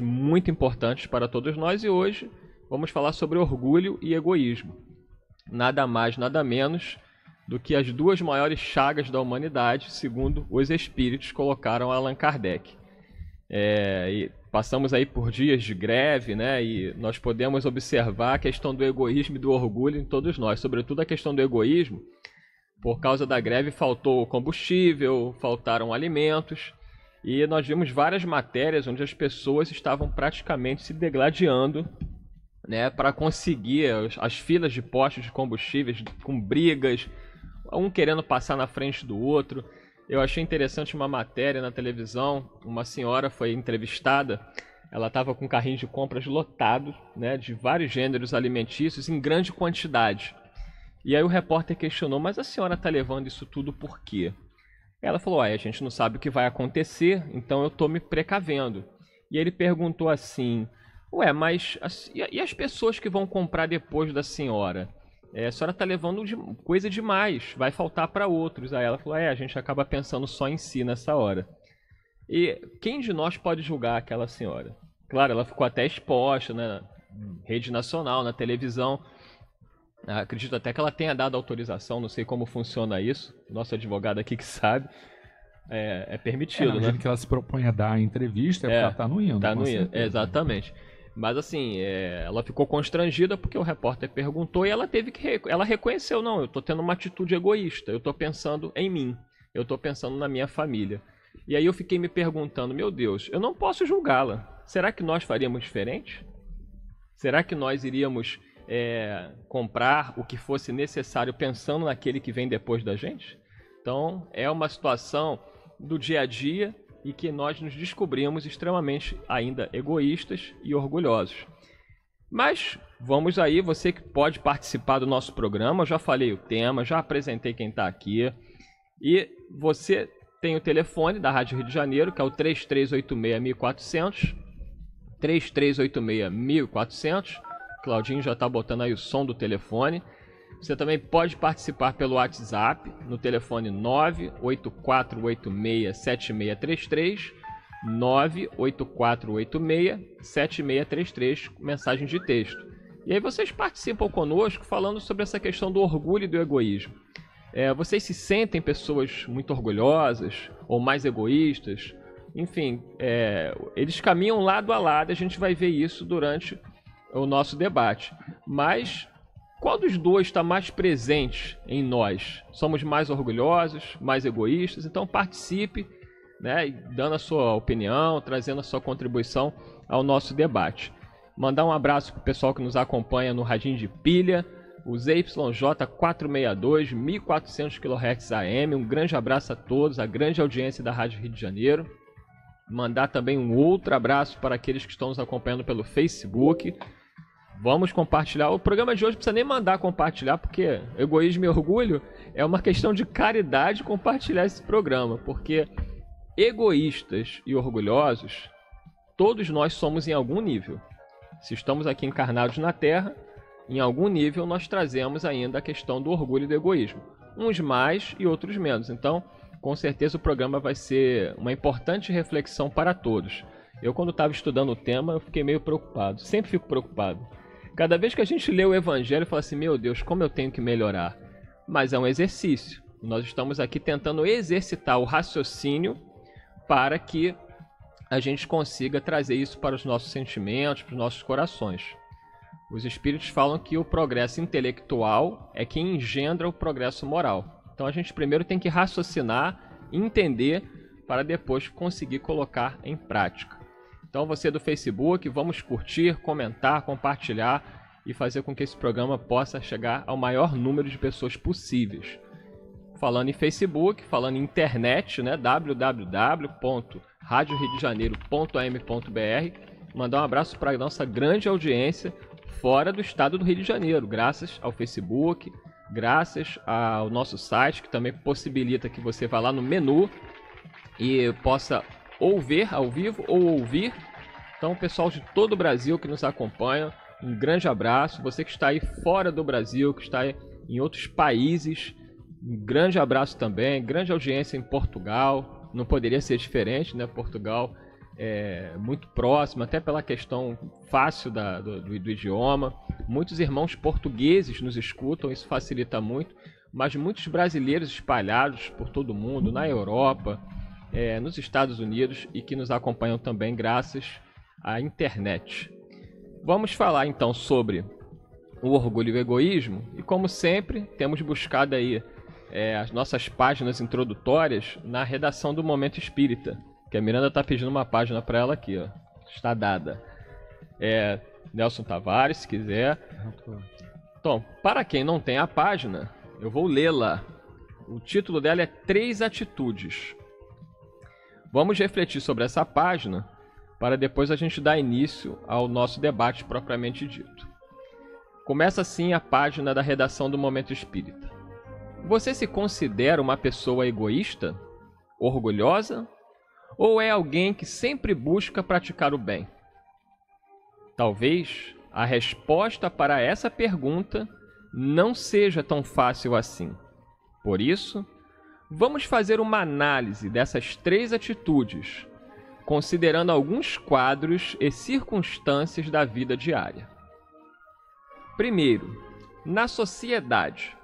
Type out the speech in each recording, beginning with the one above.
muito importantes para todos nós e hoje vamos falar sobre orgulho e egoísmo. Nada mais, nada menos do que as duas maiores chagas da humanidade, segundo os espíritos colocaram Allan Kardec. É, passamos aí por dias de greve, né? E nós podemos observar a questão do egoísmo e do orgulho em todos nós, sobretudo a questão do egoísmo. Por causa da greve, faltou combustível, faltaram alimentos e nós vimos várias matérias onde as pessoas estavam praticamente se degladiando né, para conseguir as, as filas de postos de combustíveis com brigas, um querendo passar na frente do outro. Eu achei interessante uma matéria na televisão, uma senhora foi entrevistada, ela estava com um carrinho de compras lotado, né, de vários gêneros alimentícios em grande quantidade. E aí o repórter questionou: "Mas a senhora está levando isso tudo por quê?" Ela falou: Olha, a gente não sabe o que vai acontecer, então eu tô me precavendo. E ele perguntou assim: Ué, mas e as pessoas que vão comprar depois da senhora? É, a senhora tá levando de, coisa demais, vai faltar para outros. Aí ela falou: É, a gente acaba pensando só em si nessa hora. E quem de nós pode julgar aquela senhora? Claro, ela ficou até exposta, né? Na rede nacional, na televisão. Ah, acredito até que ela tenha dado autorização, não sei como funciona isso. Nosso advogado aqui que sabe. É, é permitido, é, né? que ela se propõe a dar a entrevista, é, é ela tá no hino. Tá no indo, exatamente. Mas assim, é, ela ficou constrangida porque o repórter perguntou e ela teve que. Ela reconheceu, não, eu tô tendo uma atitude egoísta, eu tô pensando em mim, eu tô pensando na minha família. E aí eu fiquei me perguntando, meu Deus, eu não posso julgá-la. Será que nós faríamos diferente? Será que nós iríamos é, comprar o que fosse necessário pensando naquele que vem depois da gente? Então, é uma situação do dia a dia e que nós nos descobrimos extremamente ainda egoístas e orgulhosos. Mas vamos aí, você que pode participar do nosso programa, já falei o tema, já apresentei quem está aqui. E você tem o telefone da Rádio Rio de Janeiro, que é o 3386 1400, 3386 1400. Claudinho já está botando aí o som do telefone. Você também pode participar pelo WhatsApp no telefone 984867633, 984867633, mensagem de texto. E aí vocês participam conosco falando sobre essa questão do orgulho e do egoísmo. É, vocês se sentem pessoas muito orgulhosas ou mais egoístas? Enfim, é, eles caminham lado a lado, a gente vai ver isso durante o nosso debate. Mas qual dos dois está mais presente em nós? Somos mais orgulhosos, mais egoístas? Então participe, né, dando a sua opinião, trazendo a sua contribuição ao nosso debate. Mandar um abraço para o pessoal que nos acompanha no Radinho de Pilha, o ZYJ462, 1400 kHz AM. Um grande abraço a todos, a grande audiência da Rádio Rio de Janeiro. Mandar também um outro abraço para aqueles que estão nos acompanhando pelo Facebook Vamos compartilhar. O programa de hoje não precisa nem mandar compartilhar, porque egoísmo e orgulho é uma questão de caridade compartilhar esse programa, porque egoístas e orgulhosos, todos nós somos em algum nível. Se estamos aqui encarnados na Terra, em algum nível nós trazemos ainda a questão do orgulho e do egoísmo, uns mais e outros menos. Então, com certeza o programa vai ser uma importante reflexão para todos. Eu, quando estava estudando o tema, eu fiquei meio preocupado. Sempre fico preocupado Cada vez que a gente lê o Evangelho, fala assim: meu Deus, como eu tenho que melhorar. Mas é um exercício. Nós estamos aqui tentando exercitar o raciocínio para que a gente consiga trazer isso para os nossos sentimentos, para os nossos corações. Os espíritos falam que o progresso intelectual é quem engendra o progresso moral. Então a gente primeiro tem que raciocinar, entender, para depois conseguir colocar em prática. Então você do Facebook, vamos curtir, comentar, compartilhar e fazer com que esse programa possa chegar ao maior número de pessoas possíveis. Falando em Facebook, falando em internet, né? www.radioriodejaneiro.am.br. Mandar um abraço para a nossa grande audiência fora do estado do Rio de Janeiro, graças ao Facebook, graças ao nosso site, que também possibilita que você vá lá no menu e possa ouvir ao vivo ou ouvir. Então, pessoal de todo o Brasil que nos acompanha, um grande abraço. Você que está aí fora do Brasil, que está em outros países, um grande abraço também. Grande audiência em Portugal. Não poderia ser diferente, né? Portugal é muito próximo, até pela questão fácil da, do, do idioma. Muitos irmãos portugueses nos escutam, isso facilita muito. Mas muitos brasileiros espalhados por todo o mundo, na Europa, é, nos Estados Unidos e que nos acompanham também graças à internet. Vamos falar então sobre o orgulho e o egoísmo. E como sempre, temos buscado aí é, as nossas páginas introdutórias na redação do Momento Espírita. Que a Miranda está pedindo uma página para ela aqui, ó. Está dada. É, Nelson Tavares, se quiser. Então, para quem não tem a página, eu vou lê-la. O título dela é Três Atitudes. Vamos refletir sobre essa página para depois a gente dar início ao nosso debate propriamente dito. Começa assim a página da redação do Momento Espírita. Você se considera uma pessoa egoísta? Orgulhosa? Ou é alguém que sempre busca praticar o bem? Talvez a resposta para essa pergunta não seja tão fácil assim. Por isso, vamos fazer uma análise dessas três atitudes considerando alguns quadros e circunstâncias da vida diária. Primeiro, na sociedade,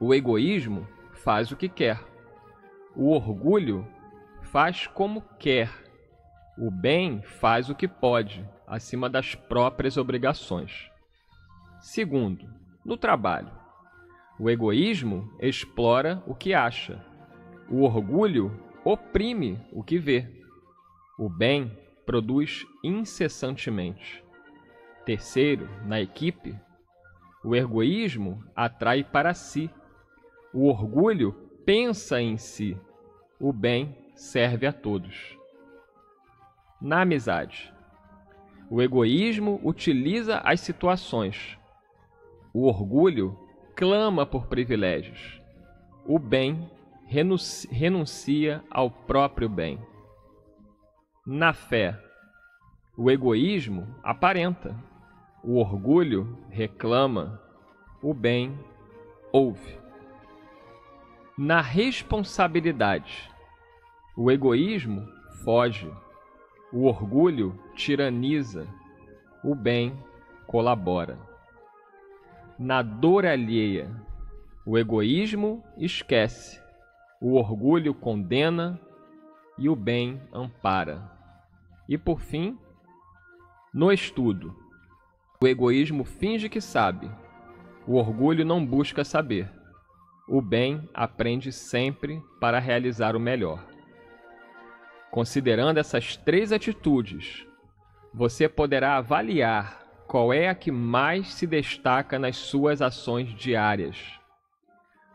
o egoísmo faz o que quer, o orgulho faz como quer, o bem faz o que pode, acima das próprias obrigações. Segundo, no trabalho, o egoísmo explora o que acha, o orgulho oprime o que vê. O bem produz incessantemente. Terceiro, na equipe, o egoísmo atrai para si. O orgulho pensa em si. O bem serve a todos. Na amizade, o egoísmo utiliza as situações. O orgulho clama por privilégios. O bem renuncia ao próprio bem. Na fé, o egoísmo aparenta, o orgulho reclama, o bem ouve. Na responsabilidade, o egoísmo foge, o orgulho tiraniza, o bem colabora. Na dor alheia, o egoísmo esquece, o orgulho condena e o bem ampara. E por fim, no estudo. O egoísmo finge que sabe. O orgulho não busca saber. O bem aprende sempre para realizar o melhor. Considerando essas três atitudes, você poderá avaliar qual é a que mais se destaca nas suas ações diárias.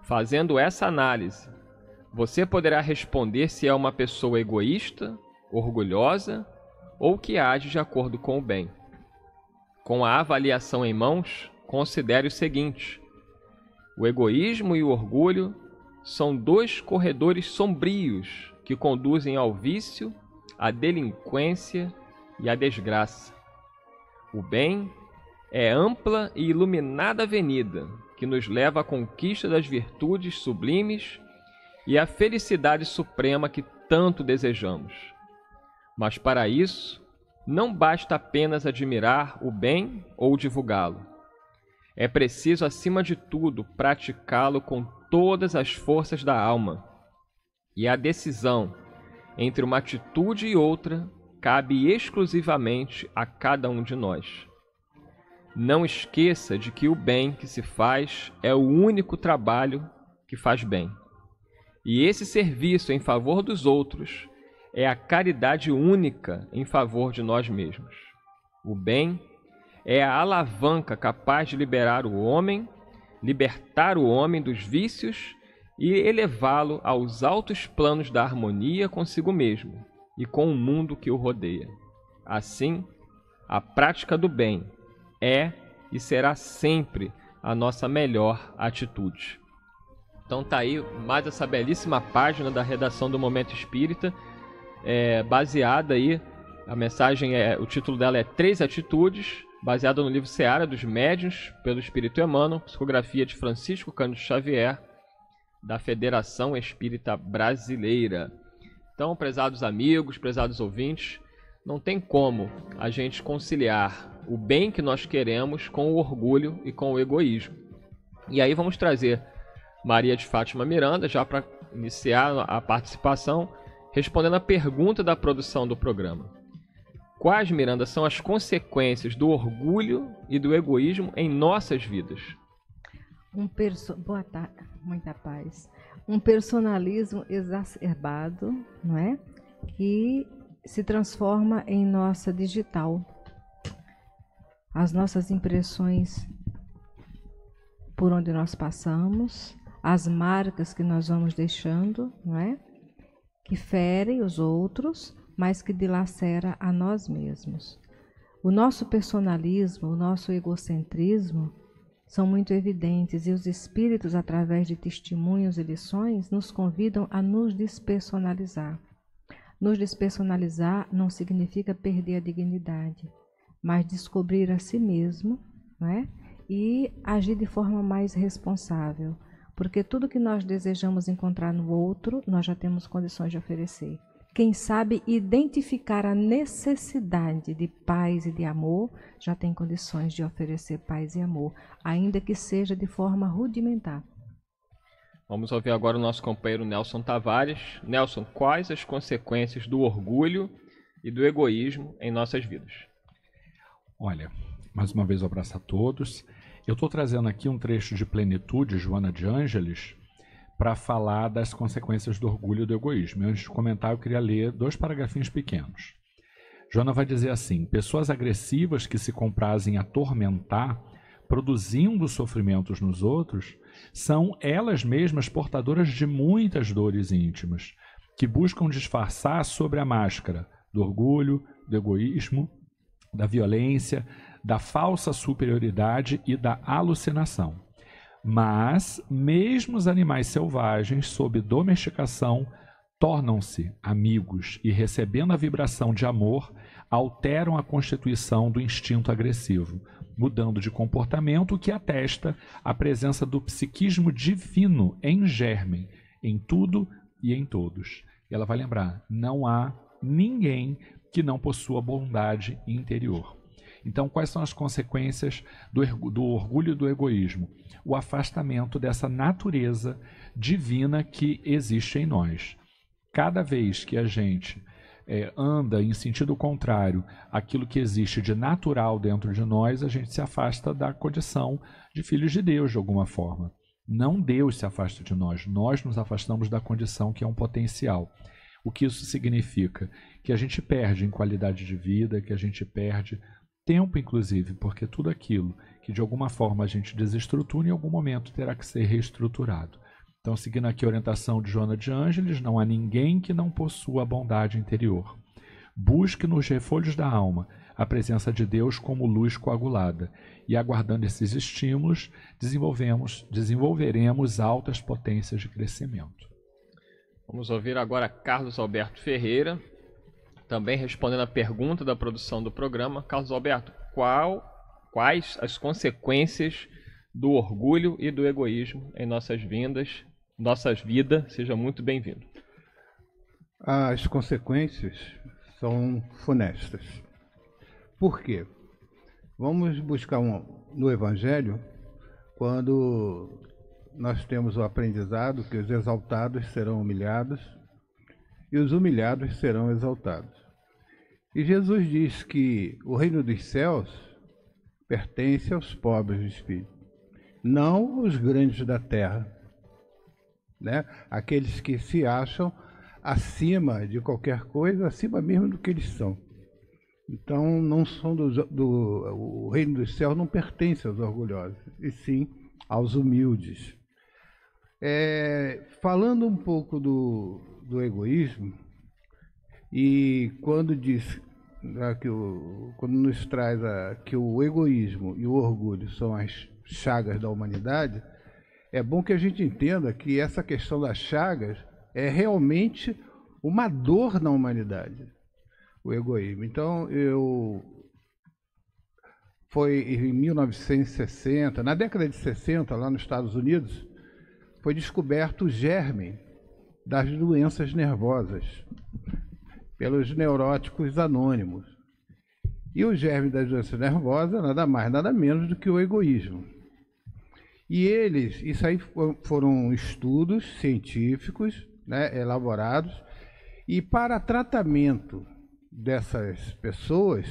Fazendo essa análise, você poderá responder se é uma pessoa egoísta, orgulhosa ou que age de acordo com o bem. Com a avaliação em mãos, considere o seguinte: o egoísmo e o orgulho são dois corredores sombrios que conduzem ao vício, à delinquência e à desgraça. O bem é ampla e iluminada avenida que nos leva à conquista das virtudes sublimes e à felicidade suprema que tanto desejamos. Mas para isso, não basta apenas admirar o bem ou divulgá-lo. É preciso, acima de tudo, praticá-lo com todas as forças da alma. E a decisão entre uma atitude e outra cabe exclusivamente a cada um de nós. Não esqueça de que o bem que se faz é o único trabalho que faz bem. E esse serviço em favor dos outros é a caridade única em favor de nós mesmos. O bem é a alavanca capaz de liberar o homem, libertar o homem dos vícios e elevá-lo aos altos planos da harmonia consigo mesmo e com o mundo que o rodeia. Assim, a prática do bem é e será sempre a nossa melhor atitude. Então tá aí mais essa belíssima página da redação do Momento Espírita é, baseada aí. A mensagem é, o título dela é Três Atitudes, baseada no livro Seara dos Médiuns, pelo Espírito Emmanuel, psicografia de Francisco Cândido Xavier, da Federação Espírita Brasileira. Então, prezados amigos, prezados ouvintes, não tem como a gente conciliar o bem que nós queremos com o orgulho e com o egoísmo. E aí vamos trazer Maria de Fátima Miranda, já para iniciar a participação, respondendo à pergunta da produção do programa. Quais, Miranda, são as consequências do orgulho e do egoísmo em nossas vidas? Um perso... Boa tarde, muita paz. Um personalismo exacerbado, não é? Que se transforma em nossa digital. As nossas impressões por onde nós passamos, as marcas que nós vamos deixando, não é? que fere os outros, mas que dilacera a nós mesmos. O nosso personalismo, o nosso egocentrismo são muito evidentes e os espíritos, através de testemunhos e lições, nos convidam a nos despersonalizar. Nos despersonalizar não significa perder a dignidade, mas descobrir a si mesmo não é? e agir de forma mais responsável porque tudo que nós desejamos encontrar no outro, nós já temos condições de oferecer. Quem sabe identificar a necessidade de paz e de amor, já tem condições de oferecer paz e amor, ainda que seja de forma rudimentar. Vamos ouvir agora o nosso companheiro Nelson Tavares. Nelson, quais as consequências do orgulho e do egoísmo em nossas vidas? Olha, mais uma vez um abraço a todos. Eu estou trazendo aqui um trecho de Plenitude, Joana de Ângeles, para falar das consequências do orgulho e do egoísmo. Antes de comentar, eu queria ler dois paragrafinhos pequenos. Joana vai dizer assim: pessoas agressivas que se comprazem a tormentar, produzindo sofrimentos nos outros, são elas mesmas portadoras de muitas dores íntimas, que buscam disfarçar sobre a máscara do orgulho, do egoísmo, da violência, da falsa superioridade e da alucinação. Mas, mesmo os animais selvagens, sob domesticação, tornam-se amigos e, recebendo a vibração de amor, alteram a constituição do instinto agressivo, mudando de comportamento o que atesta a presença do psiquismo divino em germe, em tudo e em todos. E ela vai lembrar: não há ninguém que não possua bondade interior. Então, quais são as consequências do, do orgulho e do egoísmo? O afastamento dessa natureza divina que existe em nós. Cada vez que a gente é, anda em sentido contrário aquilo que existe de natural dentro de nós, a gente se afasta da condição de filhos de Deus de alguma forma. Não Deus se afasta de nós, nós nos afastamos da condição que é um potencial. O que isso significa? Que a gente perde em qualidade de vida, que a gente perde tempo, inclusive, porque tudo aquilo que de alguma forma a gente desestrutura, em algum momento terá que ser reestruturado. Então, seguindo aqui a orientação de Joana de Ângeles, não há ninguém que não possua a bondade interior. Busque nos refolhos da alma a presença de Deus como luz coagulada, e aguardando esses estímulos, desenvolvemos, desenvolveremos altas potências de crescimento. Vamos ouvir agora Carlos Alberto Ferreira, também respondendo a pergunta da produção do programa, Carlos Alberto, qual, quais as consequências do orgulho e do egoísmo em nossas vindas, nossas vidas? Seja muito bem-vindo. As consequências são funestas. Por quê? Vamos buscar um, no Evangelho, quando nós temos o aprendizado que os exaltados serão humilhados e os humilhados serão exaltados. E Jesus diz que o reino dos céus pertence aos pobres de espírito, não os grandes da terra, né? aqueles que se acham acima de qualquer coisa, acima mesmo do que eles são. Então, não são do, do o reino dos céus não pertence aos orgulhosos, e sim aos humildes. É, falando um pouco do, do egoísmo, e quando diz né, que o, quando nos traz a, que o egoísmo e o orgulho são as chagas da humanidade, é bom que a gente entenda que essa questão das chagas é realmente uma dor na humanidade, o egoísmo. Então, eu foi em 1960, na década de 60, lá nos Estados Unidos, foi descoberto o germe das doenças nervosas pelos neuróticos anônimos. E o germe da doença nervosa, é nada mais, nada menos do que o egoísmo. E eles, isso aí foram estudos científicos né, elaborados, e para tratamento dessas pessoas,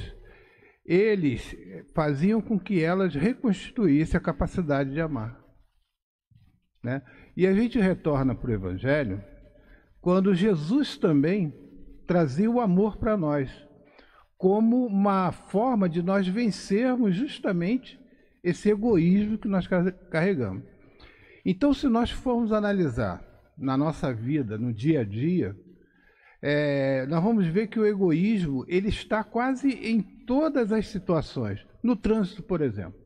eles eh, faziam com que elas reconstituíssem a capacidade de amar. Né? E a gente retorna para o Evangelho quando Jesus também trazer o amor para nós, como uma forma de nós vencermos justamente esse egoísmo que nós carregamos. Então, se nós formos analisar na nossa vida, no dia a dia, é, nós vamos ver que o egoísmo ele está quase em todas as situações. No trânsito, por exemplo.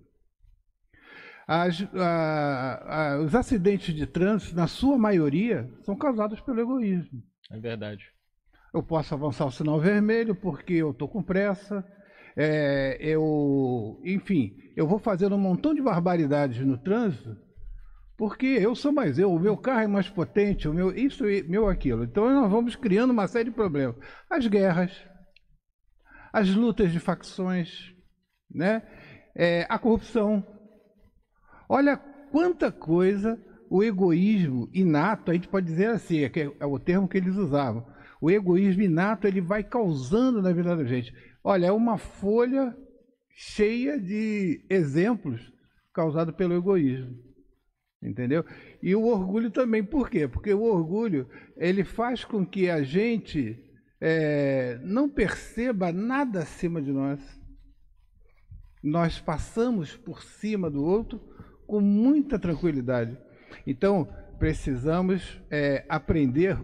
As, a, a, os acidentes de trânsito, na sua maioria, são causados pelo egoísmo. É verdade eu posso avançar o sinal vermelho porque eu estou com pressa. É, eu, enfim, eu vou fazendo um montão de barbaridades no trânsito porque eu sou mais eu, o meu carro é mais potente, o meu isso e meu aquilo. Então nós vamos criando uma série de problemas. As guerras, as lutas de facções, né? É, a corrupção. Olha quanta coisa o egoísmo inato, a gente pode dizer assim, é, é o termo que eles usavam o egoísmo inato ele vai causando na vida da gente. Olha, é uma folha cheia de exemplos causados pelo egoísmo. Entendeu? E o orgulho também. Por quê? Porque o orgulho ele faz com que a gente é, não perceba nada acima de nós. Nós passamos por cima do outro com muita tranquilidade. Então, precisamos é, aprender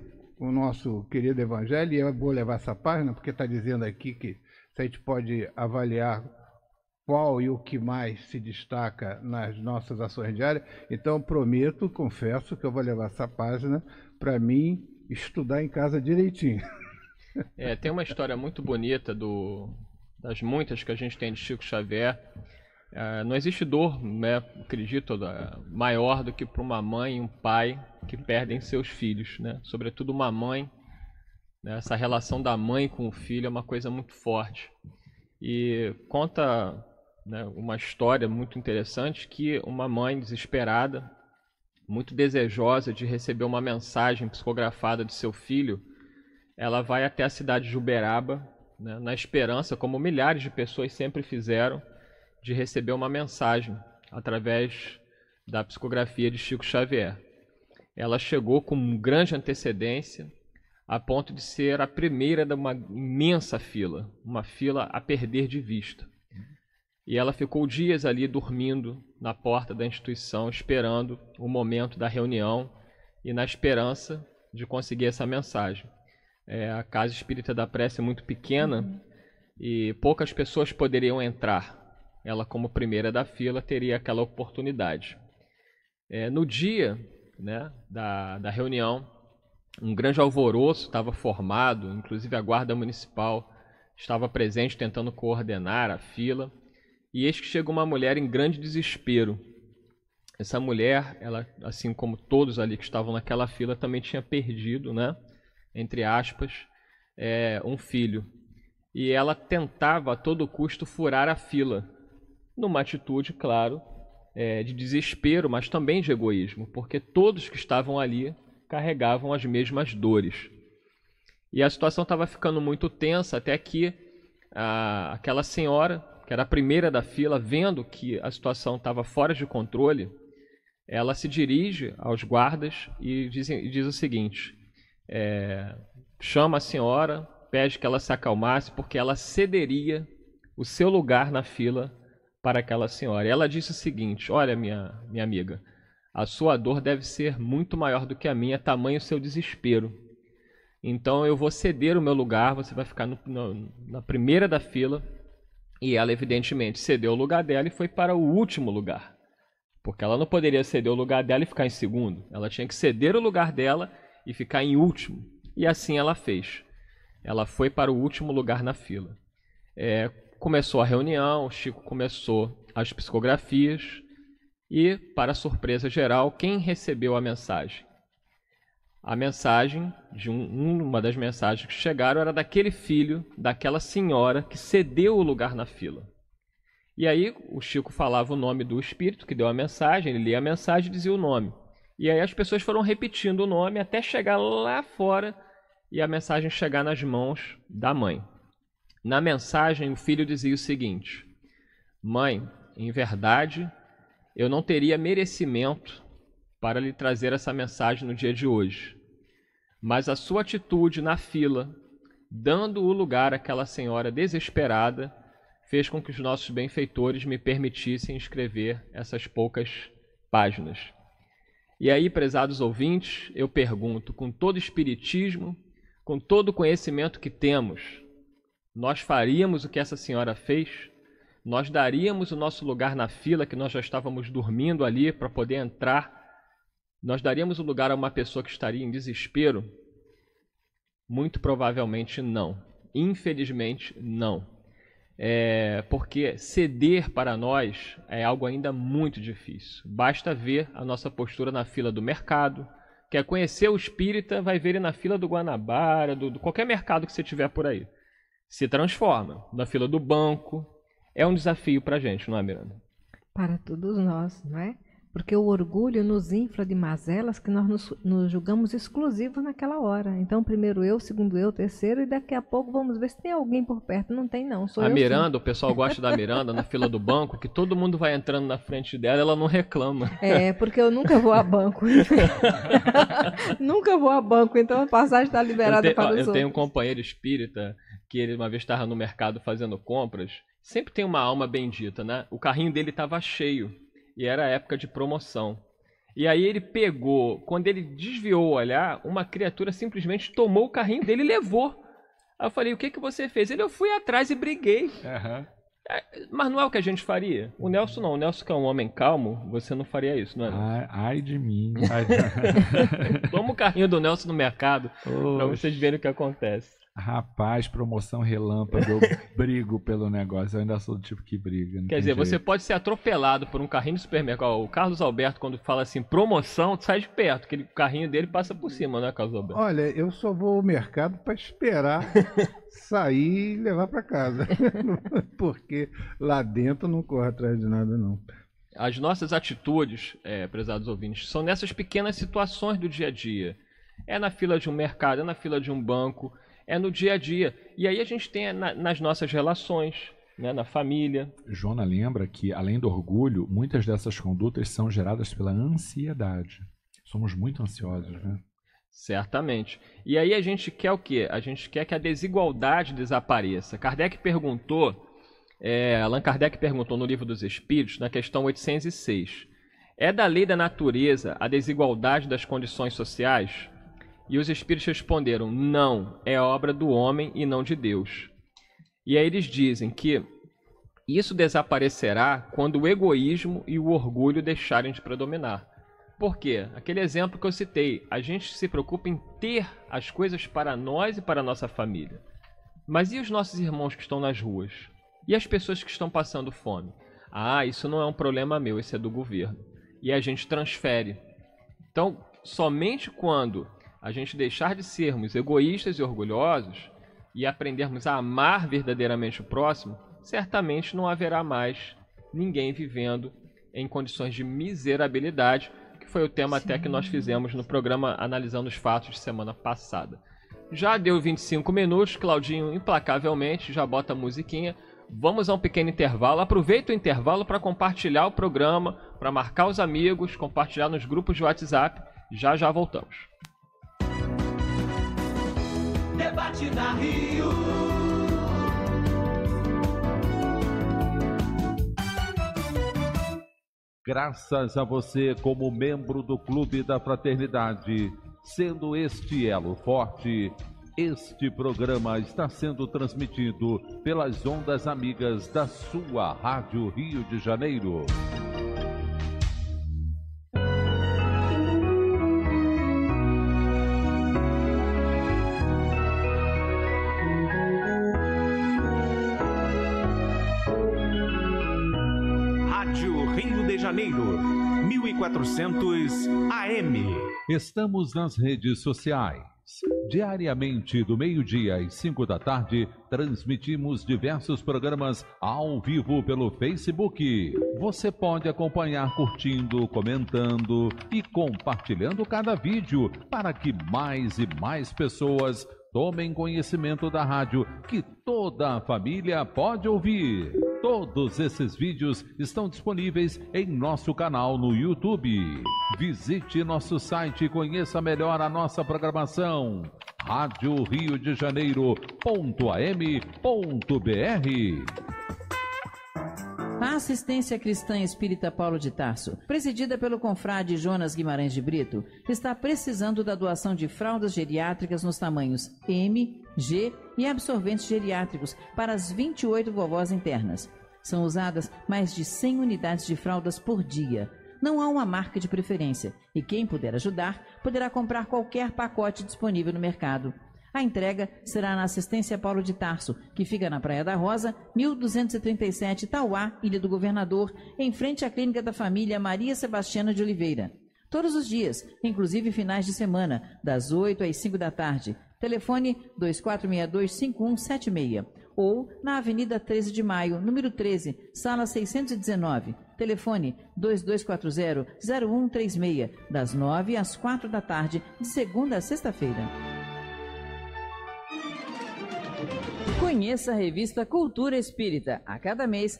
o nosso querido Evangelho, e eu é vou levar essa página, porque está dizendo aqui que se a gente pode avaliar qual e o que mais se destaca nas nossas ações diárias, então prometo, confesso, que eu vou levar essa página para mim estudar em casa direitinho. É, tem uma história muito bonita do, das muitas que a gente tem de Chico Xavier, é, não existe dor, né, acredito, maior do que para uma mãe e um pai que perdem seus filhos, né? Sobretudo uma mãe, né? essa relação da mãe com o filho é uma coisa muito forte. E conta né, uma história muito interessante que uma mãe desesperada, muito desejosa de receber uma mensagem psicografada de seu filho, ela vai até a cidade de Uberaba, né, na esperança, como milhares de pessoas sempre fizeram, de receber uma mensagem através da psicografia de Chico Xavier. Ela chegou com grande antecedência, a ponto de ser a primeira de uma imensa fila, uma fila a perder de vista. E ela ficou dias ali dormindo na porta da instituição, esperando o momento da reunião e na esperança de conseguir essa mensagem. É, a Casa Espírita da Prece é muito pequena uhum. e poucas pessoas poderiam entrar ela, como primeira da fila, teria aquela oportunidade. É, no dia né, da, da reunião, um grande alvoroço estava formado, inclusive a Guarda Municipal estava presente tentando coordenar a fila. E eis que chega uma mulher em grande desespero. Essa mulher, ela, assim como todos ali que estavam naquela fila, também tinha perdido, né, entre aspas, é, um filho. E ela tentava a todo custo furar a fila, numa atitude, claro, é, de desespero, mas também de egoísmo, porque todos que estavam ali carregavam as mesmas dores. E a situação estava ficando muito tensa até que a, aquela senhora, que era a primeira da fila, vendo que a situação estava fora de controle, ela se dirige aos guardas e diz, diz o seguinte: é, chama a senhora, pede que ela se acalmasse, porque ela cederia o seu lugar na fila para aquela senhora. Ela disse o seguinte: Olha, minha, minha amiga, a sua dor deve ser muito maior do que a minha, tamanho seu desespero. Então eu vou ceder o meu lugar, você vai ficar no, no, na primeira da fila. E ela, evidentemente, cedeu o lugar dela e foi para o último lugar. Porque ela não poderia ceder o lugar dela e ficar em segundo. Ela tinha que ceder o lugar dela e ficar em último. E assim ela fez. Ela foi para o último lugar na fila. É, começou a reunião, o Chico começou as psicografias e, para surpresa geral, quem recebeu a mensagem? A mensagem, de um, uma das mensagens que chegaram, era daquele filho daquela senhora que cedeu o lugar na fila. E aí o Chico falava o nome do espírito que deu a mensagem, ele lia a mensagem e dizia o nome. E aí as pessoas foram repetindo o nome até chegar lá fora e a mensagem chegar nas mãos da mãe. Na mensagem, o filho dizia o seguinte: Mãe, em verdade, eu não teria merecimento para lhe trazer essa mensagem no dia de hoje. Mas a sua atitude na fila, dando o lugar àquela senhora desesperada, fez com que os nossos benfeitores me permitissem escrever essas poucas páginas. E aí, prezados ouvintes, eu pergunto, com todo espiritismo, com todo o conhecimento que temos, nós faríamos o que essa senhora fez? Nós daríamos o nosso lugar na fila, que nós já estávamos dormindo ali para poder entrar? Nós daríamos o lugar a uma pessoa que estaria em desespero? Muito provavelmente não. Infelizmente, não. É, porque ceder para nós é algo ainda muito difícil. Basta ver a nossa postura na fila do mercado. Quer conhecer o espírita, vai ver ele na fila do Guanabara, do, do qualquer mercado que você tiver por aí se transforma na fila do banco. É um desafio para a gente, não é, Miranda? Para todos nós, não é? Porque o orgulho nos infla de mazelas que nós nos, nos julgamos exclusivos naquela hora. Então, primeiro eu, segundo eu, terceiro, e daqui a pouco vamos ver se tem alguém por perto. Não tem, não. Sou a eu, Miranda, sim. o pessoal gosta da Miranda na fila do banco, que todo mundo vai entrando na frente dela ela não reclama. É, porque eu nunca vou a banco. Então. nunca vou a banco, então a passagem está liberada te, para ó, Eu tenho um companheiro espírita que ele uma vez estava no mercado fazendo compras, sempre tem uma alma bendita, né? O carrinho dele estava cheio e era época de promoção. E aí ele pegou, quando ele desviou o olhar, uma criatura simplesmente tomou o carrinho dele e levou. Aí eu falei, o que que você fez? Ele, eu fui atrás e briguei. Uhum. Mas não é o que a gente faria. O Nelson não. O Nelson, que é um homem calmo, você não faria isso, não é? Ai, ai de mim. Ai de... Toma o carrinho do Nelson no mercado Oxe. pra vocês verem o que acontece. Rapaz, promoção relâmpago, eu brigo pelo negócio. Eu ainda sou do tipo que briga. Quer dizer, jeito. você pode ser atropelado por um carrinho de supermercado. O Carlos Alberto, quando fala assim, promoção, sai de perto, que o carrinho dele passa por cima, né, Carlos Alberto? Olha, eu só vou ao mercado para esperar sair e levar para casa. Porque lá dentro não corre atrás de nada, não. As nossas atitudes, é, prezados ouvintes, são nessas pequenas situações do dia a dia. É na fila de um mercado, é na fila de um banco é no dia a dia. E aí a gente tem na, nas nossas relações, né, na família. Jona lembra que, além do orgulho, muitas dessas condutas são geradas pela ansiedade. Somos muito ansiosos, né? Certamente. E aí a gente quer o quê? A gente quer que a desigualdade desapareça. Kardec perguntou, é, Allan Kardec perguntou no Livro dos Espíritos, na questão 806, é da lei da natureza a desigualdade das condições sociais? E os espíritos responderam: Não, é obra do homem e não de Deus. E aí eles dizem que isso desaparecerá quando o egoísmo e o orgulho deixarem de predominar. Por quê? Aquele exemplo que eu citei, a gente se preocupa em ter as coisas para nós e para a nossa família. Mas e os nossos irmãos que estão nas ruas? E as pessoas que estão passando fome? Ah, isso não é um problema meu, isso é do governo. E a gente transfere. Então, somente quando a gente deixar de sermos egoístas e orgulhosos e aprendermos a amar verdadeiramente o próximo, certamente não haverá mais ninguém vivendo em condições de miserabilidade, que foi o tema Sim. até que nós fizemos no programa analisando os fatos de semana passada. Já deu 25 minutos, Claudinho implacavelmente já bota a musiquinha. Vamos a um pequeno intervalo. Aproveita o intervalo para compartilhar o programa, para marcar os amigos, compartilhar nos grupos de WhatsApp. Já já voltamos debate na Rio. Graças a você, como membro do Clube da Fraternidade, sendo este elo forte, este programa está sendo transmitido pelas ondas amigas da sua Rádio Rio de Janeiro. 400 AM. Estamos nas redes sociais. Diariamente, do meio-dia às 5 da tarde, transmitimos diversos programas ao vivo pelo Facebook. Você pode acompanhar curtindo, comentando e compartilhando cada vídeo para que mais e mais pessoas Tomem conhecimento da rádio que toda a família pode ouvir. Todos esses vídeos estão disponíveis em nosso canal no YouTube. Visite nosso site e conheça melhor a nossa programação. Rádio Rio de Janeiro.am.br a Assistência Cristã Espírita Paulo de Tarso, presidida pelo confrade Jonas Guimarães de Brito, está precisando da doação de fraldas geriátricas nos tamanhos M, G e absorventes geriátricos para as 28 vovós internas. São usadas mais de 100 unidades de fraldas por dia. Não há uma marca de preferência e quem puder ajudar poderá comprar qualquer pacote disponível no mercado. A entrega será na assistência Paulo de Tarso, que fica na Praia da Rosa, 1237 Tauá, Ilha do Governador, em frente à Clínica da Família Maria Sebastiana de Oliveira. Todos os dias, inclusive finais de semana, das 8 às 5 da tarde. Telefone 2462-5176 ou na Avenida 13 de Maio, número 13, sala 619. Telefone 2240-0136, das 9 às 4 da tarde, de segunda a sexta-feira. Conheça a revista Cultura Espírita. A cada mês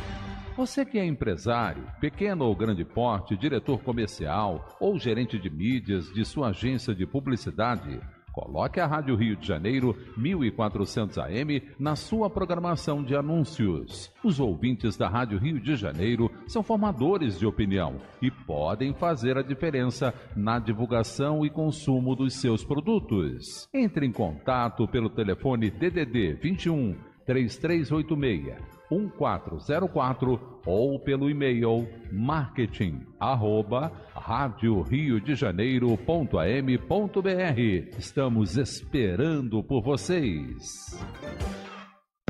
Você que é empresário, pequeno ou grande porte, diretor comercial ou gerente de mídias de sua agência de publicidade, coloque a Rádio Rio de Janeiro 1400 AM na sua programação de anúncios. Os ouvintes da Rádio Rio de Janeiro são formadores de opinião e podem fazer a diferença na divulgação e consumo dos seus produtos. Entre em contato pelo telefone DDD 21 3386 1404 ou pelo e-mail marketing arroba rádio Rio de Janeiro.am.br. Estamos esperando por vocês.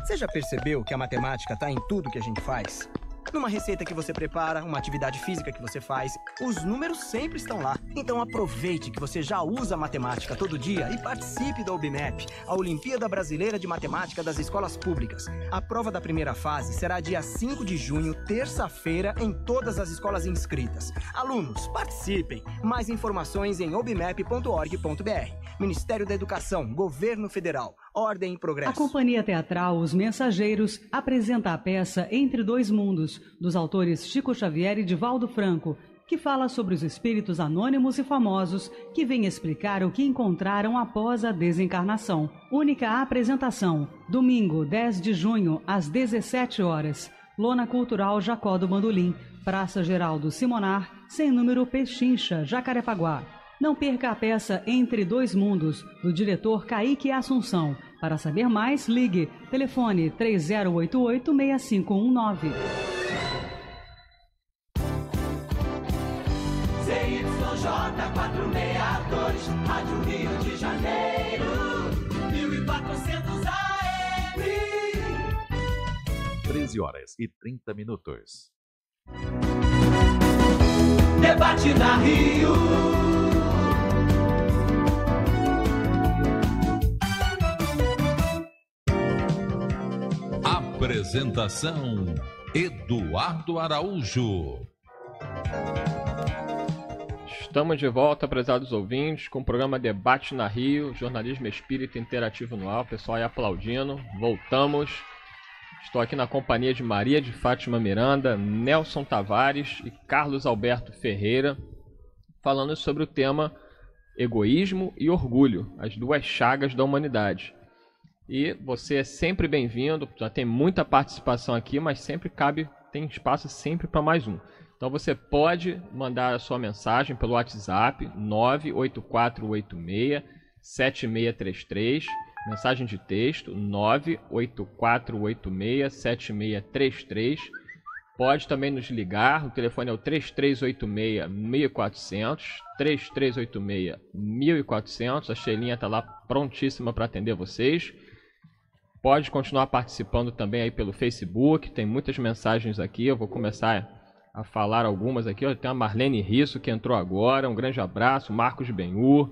Você já percebeu que a matemática está em tudo que a gente faz? Numa receita que você prepara, uma atividade física que você faz, os números sempre estão lá. Então aproveite que você já usa matemática todo dia e participe da OBMEP, a Olimpíada Brasileira de Matemática das Escolas Públicas. A prova da primeira fase será dia 5 de junho, terça-feira, em todas as escolas inscritas. Alunos, participem! Mais informações em obmep.org.br. Ministério da Educação, Governo Federal. Ordem e Progresso. A companhia teatral Os Mensageiros apresenta a peça Entre Dois Mundos, dos autores Chico Xavier e Divaldo Franco, que fala sobre os espíritos anônimos e famosos que vêm explicar o que encontraram após a desencarnação. Única apresentação, domingo 10 de junho, às 17 horas. Lona Cultural Jacó do Bandolim, Praça Geraldo Simonar, sem número Pechincha, Jacarepaguá. Não perca a peça Entre Dois Mundos, do diretor Kaique Assunção. Para saber mais, ligue. Telefone 3088-6519. CYJ462, Rádio Rio de Janeiro, 1400 AM. 13 horas e 30 minutos. Debate na Rio. Apresentação: Eduardo Araújo. Estamos de volta, prezados ouvintes, com o programa Debate na Rio, jornalismo espírita interativo no ar. O pessoal aí aplaudindo. Voltamos. Estou aqui na companhia de Maria de Fátima Miranda, Nelson Tavares e Carlos Alberto Ferreira, falando sobre o tema egoísmo e orgulho, as duas chagas da humanidade. E você é sempre bem-vindo. Já tem muita participação aqui, mas sempre cabe, tem espaço sempre para mais um. Então você pode mandar a sua mensagem pelo WhatsApp 984867633. mensagem de texto 984867633. Pode também nos ligar, o telefone é o 3386 1400, 3386 1400. A Xelinha está lá prontíssima para atender vocês. Pode continuar participando também aí pelo Facebook, tem muitas mensagens aqui, eu vou começar a falar algumas aqui. tem a Marlene Risso que entrou agora, um grande abraço, Marcos Benhur.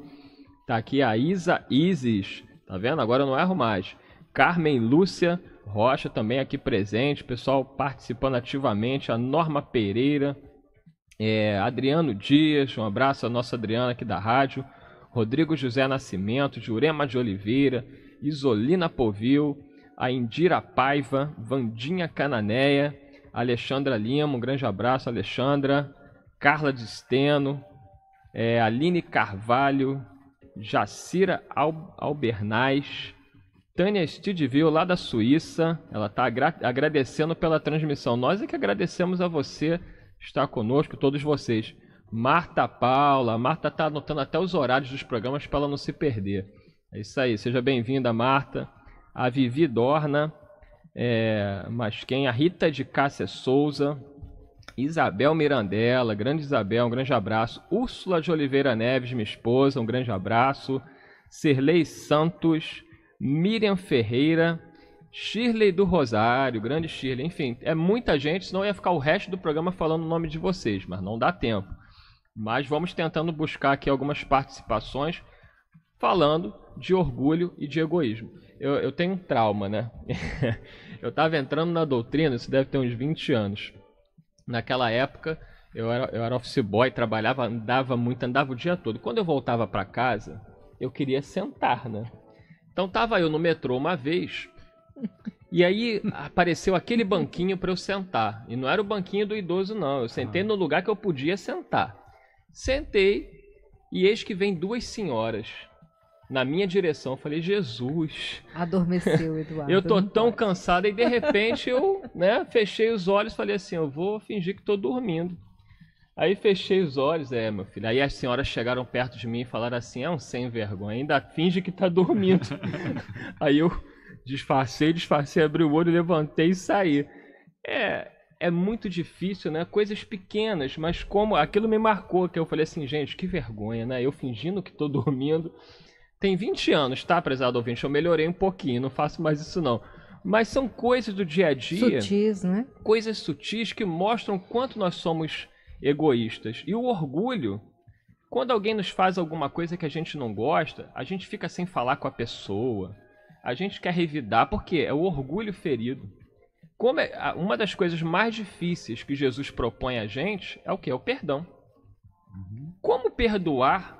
Tá aqui a Isa Isis, tá vendo? Agora eu não erro mais. Carmen Lúcia Rocha também aqui presente, pessoal participando ativamente. A Norma Pereira, é, Adriano Dias, um abraço à nossa Adriana aqui da rádio. Rodrigo José Nascimento, Jurema de Oliveira, Isolina Povil, a Indira Paiva, Vandinha Cananéia, Alexandra Lima, um grande abraço, Alexandra, Carla de Steno, é, Aline Carvalho, Jacira Al Albernaz, Tânia Stidville, lá da Suíça, ela está agra agradecendo pela transmissão. Nós é que agradecemos a você estar conosco, todos vocês. Marta Paula, Marta está anotando até os horários dos programas para ela não se perder. É isso aí, seja bem-vinda, Marta. A Vivi Dorna, é, mas quem? A Rita de Cássia Souza, Isabel Mirandela, grande Isabel, um grande abraço. Úrsula de Oliveira Neves, minha esposa, um grande abraço. Serlei Santos, Miriam Ferreira, Shirley do Rosário, grande Shirley, enfim, é muita gente, senão ia ficar o resto do programa falando o nome de vocês, mas não dá tempo. Mas vamos tentando buscar aqui algumas participações falando de orgulho e de egoísmo. Eu, eu tenho um trauma, né? eu estava entrando na doutrina, isso deve ter uns 20 anos. Naquela época, eu era, eu era office boy, trabalhava, andava muito, andava o dia todo. Quando eu voltava para casa, eu queria sentar, né? Então tava eu no metrô uma vez, e aí apareceu aquele banquinho para eu sentar. E não era o banquinho do idoso, não. Eu sentei ah. no lugar que eu podia sentar. Sentei, e eis que vem duas senhoras na minha direção. Eu falei, Jesus. Adormeceu, Eduardo. eu tô tão cansado e de repente eu né, fechei os olhos falei assim: eu vou fingir que tô dormindo. Aí fechei os olhos, é, meu filho. Aí as senhoras chegaram perto de mim e falaram assim: é um sem vergonha, ainda finge que tá dormindo. Aí eu disfarcei, disfarcei, abri o olho, levantei e saí. É, é muito difícil, né? Coisas pequenas, mas como aquilo me marcou, que eu falei assim, gente, que vergonha, né? Eu fingindo que tô dormindo tem 20 anos, tá, prezado ouvinte? Eu melhorei um pouquinho, não faço mais isso não. Mas são coisas do dia a dia. Sutis, né? Coisas sutis que mostram quanto nós somos egoístas. E o orgulho, quando alguém nos faz alguma coisa que a gente não gosta, a gente fica sem falar com a pessoa. A gente quer revidar, porque é o orgulho ferido. Como é, uma das coisas mais difíceis que Jesus propõe a gente é o que? É o perdão. Uhum. Como perdoar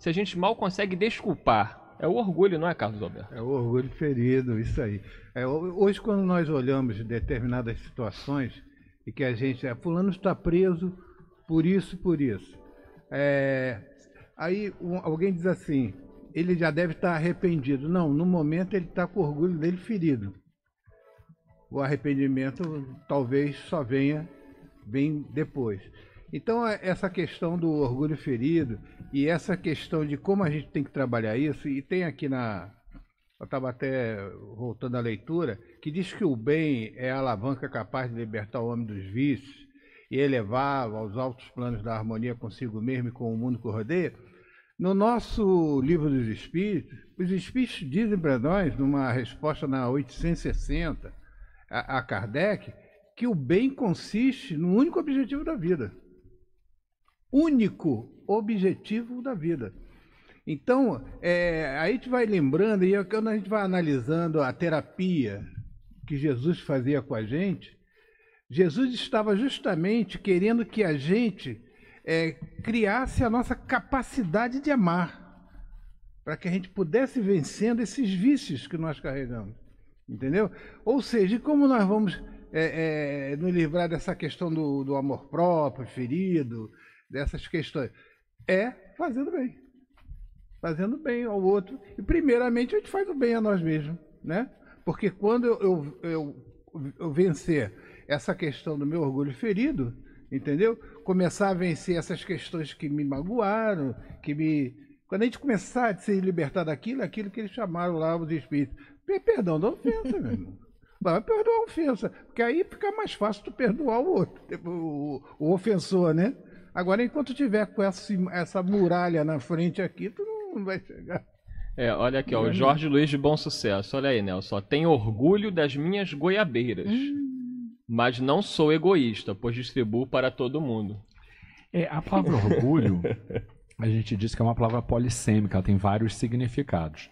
se a gente mal consegue desculpar. É o orgulho, não é, Carlos Alberto? É o orgulho ferido, isso aí. É, hoje, quando nós olhamos determinadas situações e que a gente. É, fulano está preso por isso, por isso. É, aí um, alguém diz assim: ele já deve estar arrependido. Não, no momento ele está com o orgulho dele ferido. O arrependimento talvez só venha bem depois. Então, é, essa questão do orgulho ferido e essa questão de como a gente tem que trabalhar isso, e tem aqui na. Eu estava até voltando à leitura, que diz que o bem é a alavanca capaz de libertar o homem dos vícios e elevá-lo aos altos planos da harmonia consigo mesmo e com o mundo que o rodeia. No nosso livro dos Espíritos, os Espíritos dizem para nós, numa resposta na 860 a, a Kardec, que o bem consiste no único objetivo da vida, único objetivo da vida. Então, é, aí a gente vai lembrando, e é quando a gente vai analisando a terapia que Jesus fazia com a gente, Jesus estava justamente querendo que a gente é, criasse a nossa capacidade de amar, para que a gente pudesse vencendo esses vícios que nós carregamos. Entendeu? Ou seja, como nós vamos é, é, nos livrar dessa questão do, do amor próprio, ferido, dessas questões? É fazendo bem. Fazendo bem ao outro. E primeiramente a gente faz o bem a nós mesmos, né? Porque quando eu, eu, eu, eu vencer essa questão do meu orgulho ferido, entendeu? Começar a vencer essas questões que me magoaram, que me. Quando a gente começar a se libertar daquilo, aquilo que eles chamaram lá os espíritos. Perdão da ofensa, meu irmão. Vai perdoar a ofensa. Porque aí fica mais fácil tu perdoar o outro, o, o ofensor, né? Agora, enquanto tiver com essa, essa muralha na frente aqui, tu não vai chegar. É, olha aqui, ó, o Jorge Luiz de Bom Sucesso. Olha aí, Nelson. Tenho orgulho das minhas goiabeiras, hum. mas não sou egoísta, pois distribuo para todo mundo. É, a palavra orgulho, a gente diz que é uma palavra polissêmica, ela tem vários significados.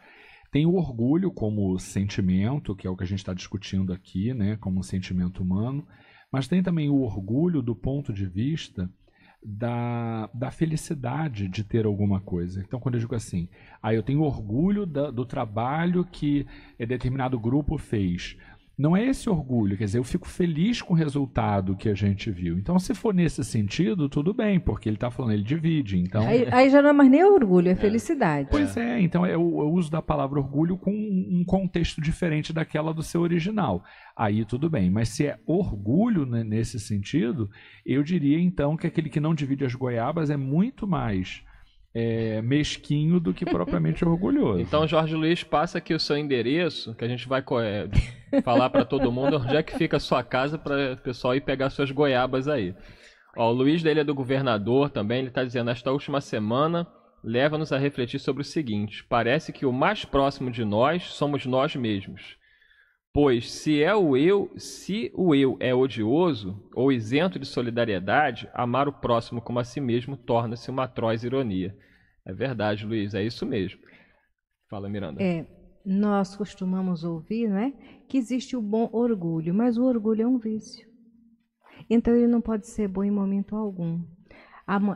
Tem o orgulho como sentimento, que é o que a gente está discutindo aqui, né, como um sentimento humano, mas tem também o orgulho do ponto de vista da, da felicidade de ter alguma coisa. Então, quando eu digo assim, ah, eu tenho orgulho da, do trabalho que determinado grupo fez, não é esse orgulho, quer dizer, eu fico feliz com o resultado que a gente viu. Então, se for nesse sentido, tudo bem, porque ele está falando, ele divide. Então aí, aí, já não é mais nem orgulho, é, é. felicidade. Pois é, então é então é o, uso da palavra orgulho com um contexto diferente daquela do seu original. Aí tudo bem, mas se é orgulho né, nesse sentido, eu diria então que aquele que não divide as goiabas é muito mais é, mesquinho do que propriamente orgulhoso. Então, Jorge Luiz, passa aqui o seu endereço, que a gente vai é, falar para todo mundo onde é que fica a sua casa para o pessoal ir pegar suas goiabas aí. Ó, o Luiz dele é do governador também, ele está dizendo, esta última semana leva-nos a refletir sobre o seguinte, parece que o mais próximo de nós somos nós mesmos. Pois se é o eu, se o eu é odioso ou isento de solidariedade, amar o próximo como a si mesmo torna-se uma atroz ironia. É verdade, Luiz, é isso mesmo. Fala, Miranda. É, nós costumamos ouvir, né, que existe o bom orgulho, mas o orgulho é um vício. Então ele não pode ser bom em momento algum.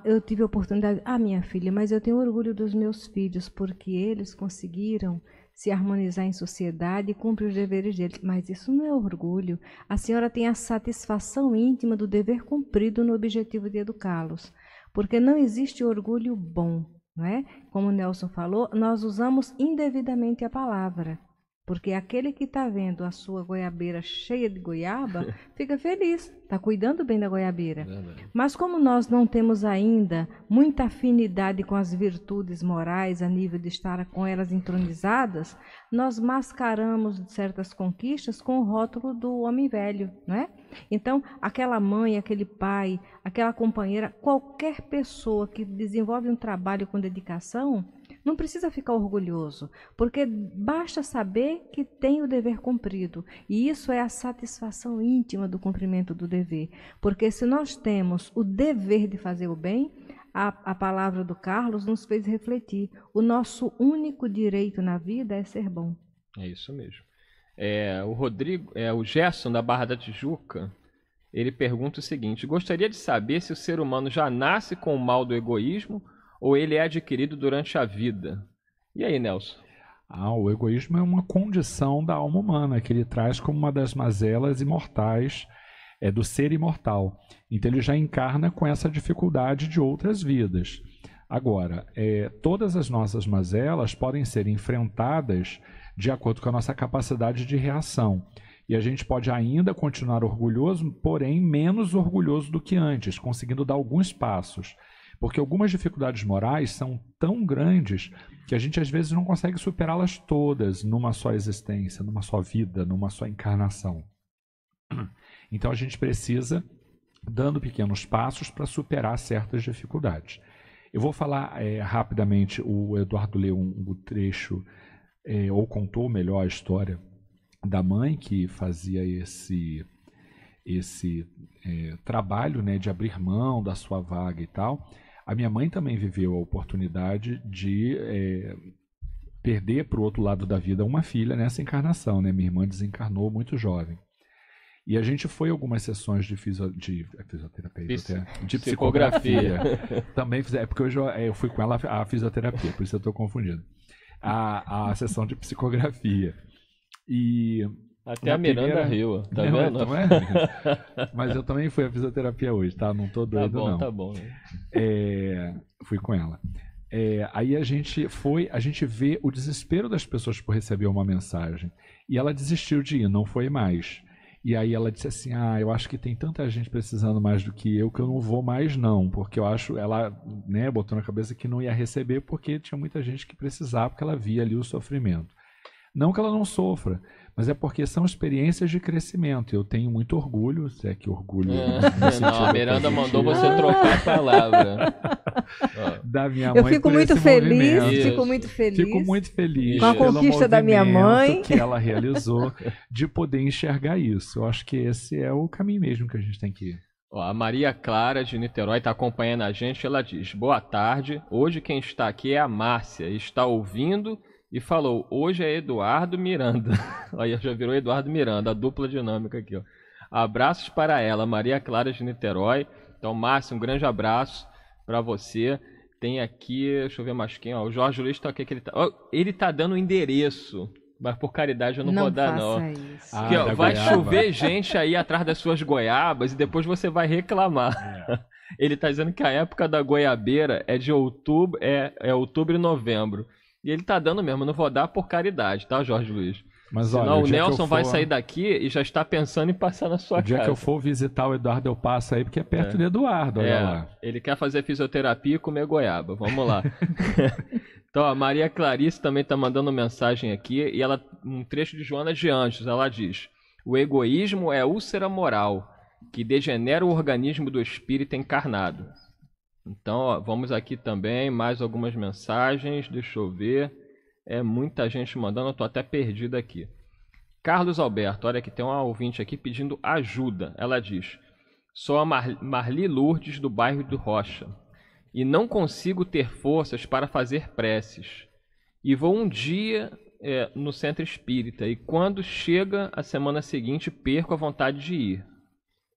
Eu tive a oportunidade, ah, minha filha, mas eu tenho orgulho dos meus filhos porque eles conseguiram se harmonizar em sociedade e cumprir os deveres deles. Mas isso não é orgulho. A senhora tem a satisfação íntima do dever cumprido no objetivo de educá-los, porque não existe orgulho bom não é? Como Nelson falou, nós usamos indevidamente a palavra. Porque aquele que está vendo a sua goiabeira cheia de goiaba fica feliz, está cuidando bem da goiabeira. Mas como nós não temos ainda muita afinidade com as virtudes morais a nível de estar com elas entronizadas, nós mascaramos certas conquistas com o rótulo do homem velho, não é? Então, aquela mãe, aquele pai, aquela companheira, qualquer pessoa que desenvolve um trabalho com dedicação, não precisa ficar orgulhoso, porque basta saber que tem o dever cumprido. E isso é a satisfação íntima do cumprimento do dever. Porque se nós temos o dever de fazer o bem, a, a palavra do Carlos nos fez refletir. O nosso único direito na vida é ser bom. É isso mesmo. É, o Rodrigo, é, o Gerson da Barra da Tijuca, ele pergunta o seguinte: gostaria de saber se o ser humano já nasce com o mal do egoísmo ou ele é adquirido durante a vida? E aí, Nelson? Ah, o egoísmo é uma condição da alma humana que ele traz como uma das mazelas imortais é do ser imortal. Então ele já encarna com essa dificuldade de outras vidas. Agora, é, todas as nossas mazelas podem ser enfrentadas de acordo com a nossa capacidade de reação. E a gente pode ainda continuar orgulhoso, porém menos orgulhoso do que antes, conseguindo dar alguns passos. Porque algumas dificuldades morais são tão grandes que a gente às vezes não consegue superá-las todas numa só existência, numa só vida, numa só encarnação. Então a gente precisa dando pequenos passos para superar certas dificuldades. Eu vou falar é, rapidamente, o Eduardo leu um, um trecho, é, ou contou melhor a história da mãe que fazia esse, esse é, trabalho né, de abrir mão da sua vaga e tal. A minha mãe também viveu a oportunidade de é, perder para o outro lado da vida uma filha nessa encarnação. Né? Minha irmã desencarnou muito jovem. E a gente foi algumas sessões de, fisio... de... fisioterapia, de psicografia. também fiz, é porque hoje eu, é, eu fui com ela a fisioterapia, por isso eu estou confundido. A, a sessão de psicografia. E até Na a Miranda primeira... riu, tá não, é, vendo? Tá não Mas eu também fui à fisioterapia hoje, tá? Não tô tá doido, tá bom, não. Tá bom, é... Fui com ela. É... Aí a gente foi, a gente vê o desespero das pessoas por receber uma mensagem. E ela desistiu de ir, não foi mais. E aí ela disse assim: Ah, eu acho que tem tanta gente precisando mais do que eu que eu não vou mais, não. Porque eu acho, ela né, botou na cabeça que não ia receber porque tinha muita gente que precisava, porque ela via ali o sofrimento. Não que ela não sofra, mas é porque são experiências de crescimento. Eu tenho muito orgulho, se é que orgulho. É. Não, a Miranda mandou você trocar a palavra. da minha mãe. Eu fico muito feliz, movimento. fico muito feliz. Fico muito feliz com a conquista da minha mãe que ela realizou de poder enxergar isso. Eu acho que esse é o caminho mesmo que a gente tem que ir. a Maria Clara de Niterói está acompanhando a gente. Ela diz: Boa tarde. Hoje quem está aqui é a Márcia. Está ouvindo e falou: Hoje é Eduardo Miranda. Aí já virou Eduardo Miranda, a dupla dinâmica aqui. Ó. Abraços para ela, Maria Clara de Niterói. Então, Márcio, um grande abraço para você. Tem aqui, deixa eu ver mais quem, ó, o Jorge Luiz está aqui. Que ele, tá, ó, ele tá dando o endereço. Mas por caridade eu não, não vou dar, não. Isso. Porque, ah, ó, vai goiaba. chover gente aí atrás das suas goiabas e depois você vai reclamar. É. Ele está dizendo que a época da goiabeira é de outubro, é, é outubro e novembro. E ele tá dando mesmo, não vou dar por caridade, tá, Jorge Luiz? Mas Senão olha, o, o Nelson for... vai sair daqui e já está pensando em passar na sua o dia que eu for visitar o Eduardo, eu passo aí, porque é perto é. do Eduardo, olha é. lá. Ele quer fazer fisioterapia e comer goiaba. Vamos lá. então, a Maria Clarice também está mandando mensagem aqui, e ela um trecho de Joana de Anjos. Ela diz: O egoísmo é úlcera moral, que degenera o organismo do espírito encarnado. Então, ó, vamos aqui também, mais algumas mensagens, deixa eu ver. É muita gente mandando, eu estou até perdido aqui. Carlos Alberto, olha que tem uma ouvinte aqui pedindo ajuda. Ela diz: Sou a Mar Marli Lourdes do bairro do Rocha e não consigo ter forças para fazer preces. E vou um dia é, no centro espírita e quando chega a semana seguinte perco a vontade de ir.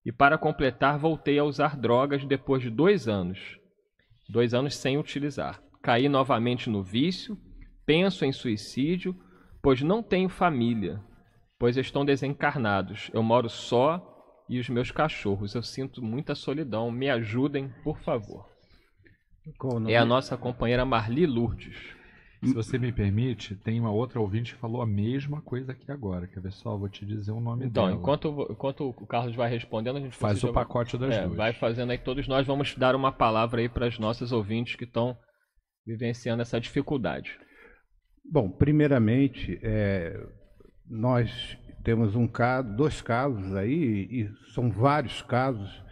E para completar, voltei a usar drogas depois de dois anos. Dois anos sem utilizar. Caí novamente no vício, penso em suicídio, pois não tenho família, pois estão desencarnados. Eu moro só e os meus cachorros. Eu sinto muita solidão. Me ajudem, por favor. É a nossa companheira Marli Lourdes. Se hum. você me permite, tem uma outra ouvinte que falou a mesma coisa aqui agora. Quer ver só? Vou te dizer o nome então, dela. Então, enquanto, enquanto o Carlos vai respondendo, a gente faz o pacote das é, duas. Vai fazendo aí, todos nós vamos dar uma palavra aí para as nossas ouvintes que estão vivenciando essa dificuldade. Bom, primeiramente, é, nós temos um caso, dois casos aí, e são vários casos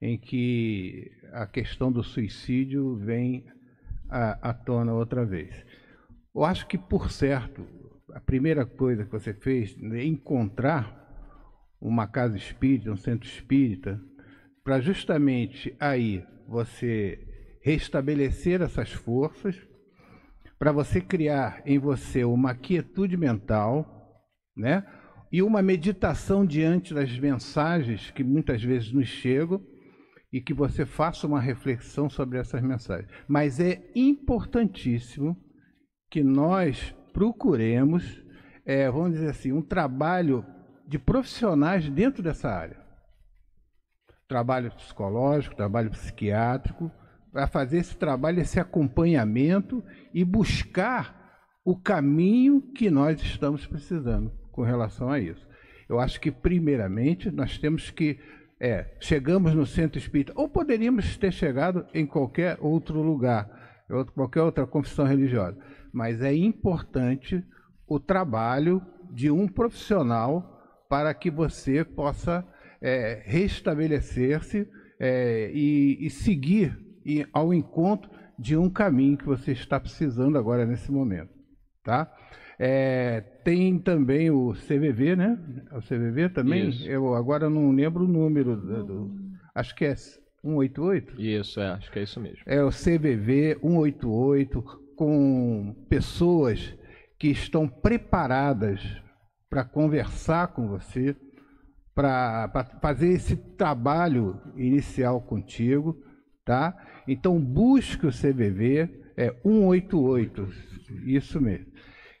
em que a questão do suicídio vem à, à tona outra vez. Eu acho que, por certo, a primeira coisa que você fez é encontrar uma casa espírita, um centro espírita, para justamente aí você restabelecer essas forças, para você criar em você uma quietude mental, né? E uma meditação diante das mensagens que muitas vezes nos chegam e que você faça uma reflexão sobre essas mensagens. Mas é importantíssimo que nós procuremos, é, vamos dizer assim, um trabalho de profissionais dentro dessa área. Trabalho psicológico, trabalho psiquiátrico, para fazer esse trabalho, esse acompanhamento e buscar o caminho que nós estamos precisando com relação a isso. Eu acho que, primeiramente, nós temos que. É, chegamos no centro espírita, ou poderíamos ter chegado em qualquer outro lugar, qualquer outra confissão religiosa mas é importante o trabalho de um profissional para que você possa é, restabelecer-se é, e, e, seguir e, ao encontro de um caminho que você está precisando agora nesse momento, tá? É, tem também o CVV, né? O CVV também. Isso. Eu agora não lembro o número do, do acho que é 188? Isso, é, acho que é isso mesmo. É o CVV 188 com pessoas que estão preparadas para conversar com você, para fazer esse trabalho inicial contigo, tá? Então busque o CVV, é 188, isso mesmo.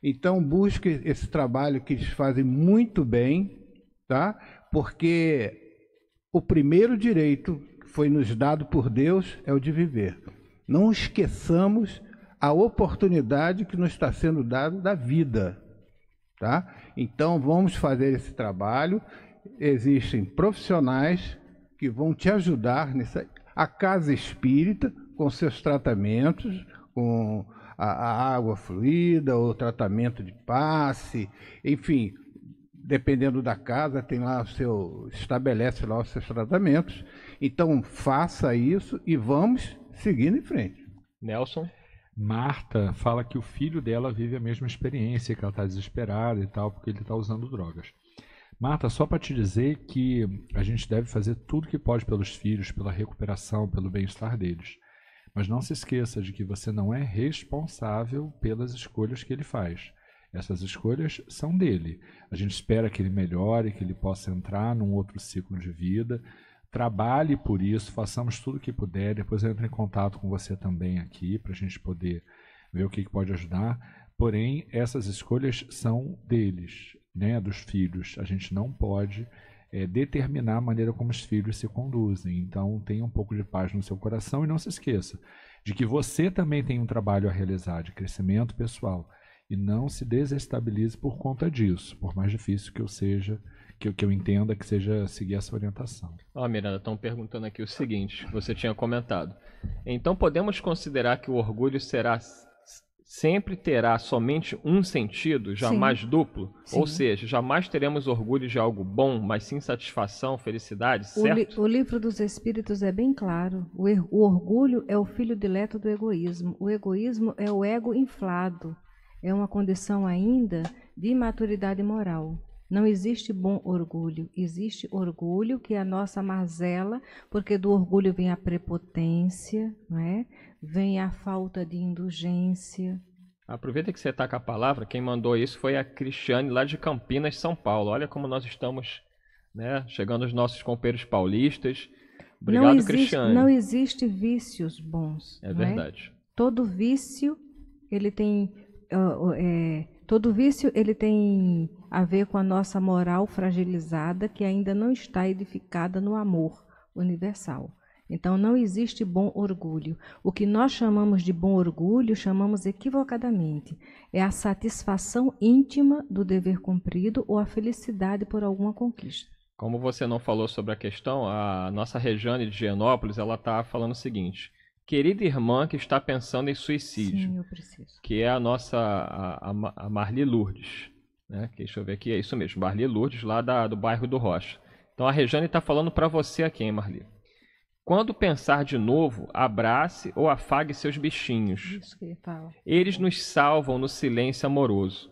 Então busque esse trabalho que eles fazem muito bem, tá? Porque o primeiro direito que foi nos dado por Deus é o de viver. Não esqueçamos a oportunidade que nos está sendo dada da vida. Tá? Então vamos fazer esse trabalho. Existem profissionais que vão te ajudar nessa. A casa espírita, com seus tratamentos, com a, a água fluida, ou tratamento de passe, enfim, dependendo da casa, tem lá o seu. estabelece lá os seus tratamentos. Então faça isso e vamos seguindo em frente. Nelson. Marta fala que o filho dela vive a mesma experiência, que ela está desesperada e tal, porque ele está usando drogas. Marta, só para te dizer que a gente deve fazer tudo que pode pelos filhos, pela recuperação, pelo bem-estar deles. Mas não se esqueça de que você não é responsável pelas escolhas que ele faz. Essas escolhas são dele. A gente espera que ele melhore, que ele possa entrar num outro ciclo de vida, Trabalhe por isso, façamos tudo o que puder. Depois eu entro em contato com você também aqui para a gente poder ver o que, que pode ajudar. Porém, essas escolhas são deles, né, dos filhos. A gente não pode é, determinar a maneira como os filhos se conduzem. Então, tenha um pouco de paz no seu coração e não se esqueça de que você também tem um trabalho a realizar de crescimento pessoal e não se desestabilize por conta disso, por mais difícil que eu seja que, eu, que eu entenda que seja seguir essa orientação. Ó, oh, Miranda, estão perguntando aqui o seguinte: você tinha comentado. Então podemos considerar que o orgulho será sempre terá somente um sentido, jamais Sim. duplo? Sim. Ou seja, jamais teremos orgulho de algo bom, mas sim satisfação, felicidade, o certo? Li, o livro dos Espíritos é bem claro. O, er, o orgulho é o filho dileto do egoísmo. O egoísmo é o ego inflado. É uma condição ainda de imaturidade moral. Não existe bom orgulho, existe orgulho que é a nossa mazela, porque do orgulho vem a prepotência, é? vem a falta de indulgência. Aproveita que você está com a palavra, quem mandou isso foi a Cristiane, lá de Campinas, São Paulo. Olha como nós estamos né, chegando os nossos companheiros paulistas. Obrigado, não existe, Cristiane. Não existe vícios bons. É, é? verdade. É? Todo vício ele tem ah, é, todo vício ele tem a ver com a nossa moral fragilizada que ainda não está edificada no amor universal. Então não existe bom orgulho. O que nós chamamos de bom orgulho, chamamos equivocadamente. É a satisfação íntima do dever cumprido ou a felicidade por alguma conquista. Como você não falou sobre a questão, a nossa Rejane de Genópolis, ela está falando o seguinte: querida irmã que está pensando em suicídio. Sim, eu preciso. Que é a nossa a, a Marli Lourdes. Né? Deixa eu ver aqui, é isso mesmo, Marli Lourdes, lá da, do bairro do Rocha. Então a Rejane está falando para você aqui, hein, Marli? Quando pensar de novo, abrace ou afague seus bichinhos. Isso que ele fala. Eles nos salvam no silêncio amoroso.